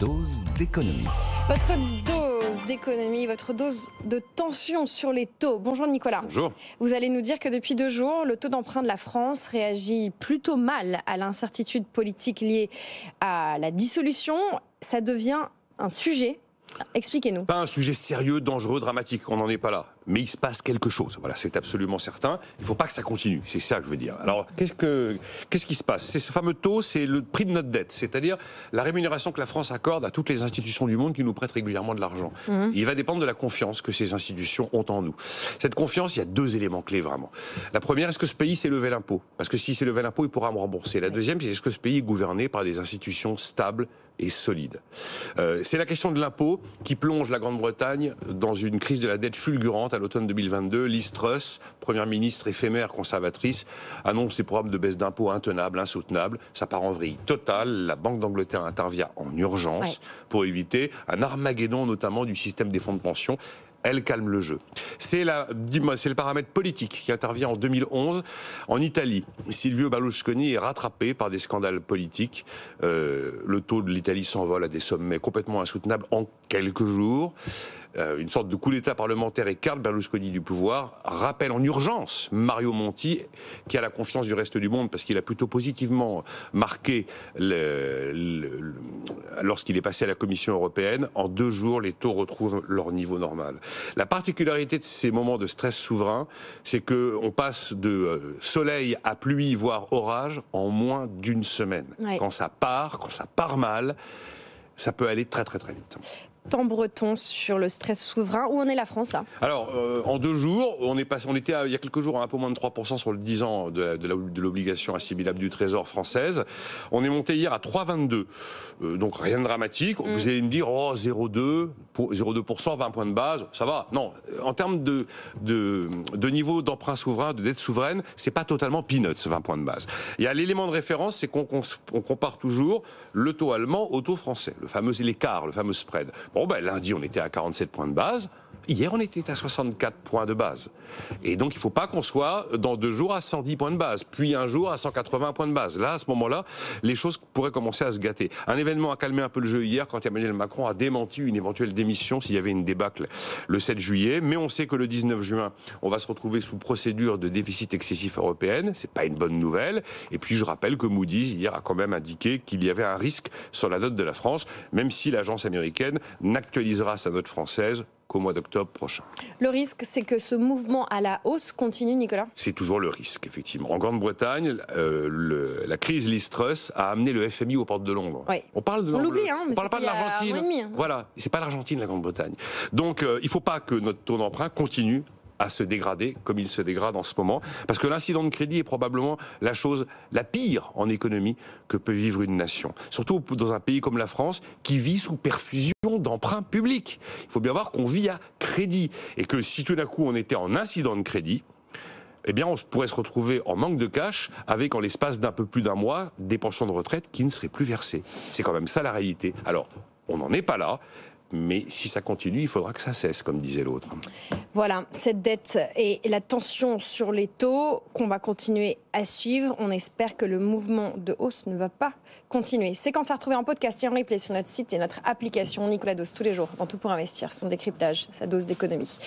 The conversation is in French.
dose d'économie. Votre dose d'économie, votre dose de tension sur les taux. Bonjour Nicolas. Bonjour. Vous allez nous dire que depuis deux jours, le taux d'emprunt de la France réagit plutôt mal à l'incertitude politique liée à la dissolution. Ça devient un sujet. Expliquez-nous. Pas un sujet sérieux, dangereux, dramatique. On n'en est pas là mais il se passe quelque chose. Voilà, c'est absolument certain. Il ne faut pas que ça continue. C'est ça que je veux dire. Alors, qu'est-ce que qu'est-ce qui se passe C'est ce fameux taux, c'est le prix de notre dette, c'est-à-dire la rémunération que la France accorde à toutes les institutions du monde qui nous prêtent régulièrement de l'argent. Mmh. Il va dépendre de la confiance que ces institutions ont en nous. Cette confiance, il y a deux éléments clés vraiment. La première, est-ce que ce pays sait lever l'impôt Parce que si c'est lever l'impôt, il pourra me rembourser. La deuxième, c'est est-ce que ce pays est gouverné par des institutions stables et solides euh, C'est la question de l'impôt qui plonge la Grande-Bretagne dans une crise de la dette fulgurante à l'automne 2022, Liz Truss, première ministre éphémère conservatrice, annonce des programmes de baisse d'impôts intenables, insoutenables. Ça part en vrille totale. La Banque d'Angleterre intervient en urgence pour éviter un armageddon, notamment du système des fonds de pension elle calme le jeu. C'est le paramètre politique qui intervient en 2011 en Italie. Silvio Berlusconi est rattrapé par des scandales politiques. Euh, le taux de l'Italie s'envole à des sommets complètement insoutenables en quelques jours, euh, une sorte de coup d'État parlementaire et Carl Berlusconi du pouvoir rappelle en urgence Mario Monti, qui a la confiance du reste du monde parce qu'il a plutôt positivement marqué lorsqu'il est passé à la Commission européenne. En deux jours, les taux retrouvent leur niveau normal. La particularité de ces moments de stress souverain, c'est que on passe de euh, soleil à pluie, voire orage, en moins d'une semaine. Quand ça part, quand ça part mal, ça peut aller très très très vite temps breton sur le stress souverain. Où en est la France là Alors, euh, en deux jours, on, est passé, on était il y a quelques jours à hein, un peu moins de 3% sur le 10 ans de, l'obligation assimilable du Trésor française. On est monté hier à 3,22. Euh, donc rien de dramatique. Mm. Vous allez me dire, oh, 0,2, 0,2%, 20 points de base, ça va. Non, en termes de, de, niveau d'emprunt souverain, de dette souveraine, c'est pas totalement peanuts, 20 points de base. Il y a l'élément de référence, c'est qu'on compare toujours le taux allemand au taux français, le fameux l'écart, le fameux spread. Bon, ben, lundi, on était à 47 points de base. Hier, on était à 64 points de base. Et donc, il ne faut pas qu'on soit dans deux jours à 110 points de base, puis un jour à 180 points de base. Là, à ce moment-là, les choses pourraient commencer à se gâter. Un événement a calmé un peu le jeu hier quand Emmanuel Macron a démenti une éventuelle démission s'il y avait une débâcle le 7 juillet. Mais on sait que le 19 juin, on va se retrouver sous procédure de déficit excessif européenne. n'est pas une bonne nouvelle. Et puis, je rappelle que Moody's, hier, a quand même indiqué qu'il y avait un risque sur la note de la France, même si l'agence américaine n'actualisera sa note française qu'au mois d'octobre prochain. Le risque, c'est que ce mouvement à la hausse continue, Nicolas C'est toujours le risque, effectivement. En Grande-Bretagne, euh, la crise Listrus a amené le FMI aux portes de Londres. On parle de on l'oublie, hein, on parle pas de l'Argentine. Hein. Voilà, c'est pas l'Argentine, la Grande-Bretagne. Donc, euh, il ne faut pas que notre taux d'emprunt continue à se dégrader comme il se dégrade en ce moment. Parce que l'incident de crédit est probablement la chose la pire en économie que peut vivre une nation. Surtout dans un pays comme la France qui vit sous perfusion d'emprunts publics. Il faut bien voir qu'on vit à crédit et que si tout d'un coup on était en incident de crédit, eh bien, on pourrait se retrouver en manque de cash avec, en l'espace d'un peu plus d'un mois, des pensions de retraite qui ne seraient plus versées. C'est quand même ça la réalité. Alors, on n'en est pas là, mais si ça continue, il faudra que ça cesse, comme disait l'autre. Voilà, cette dette et la tension sur les taux qu'on va continuer à suivre. On espère que le mouvement de hausse ne va pas continuer. C'est quand ça retrouver en podcast et en replay sur notre site et notre application Nicolas Dose tous les jours dans Tout pour investir, son décryptage, sa dose d'économie.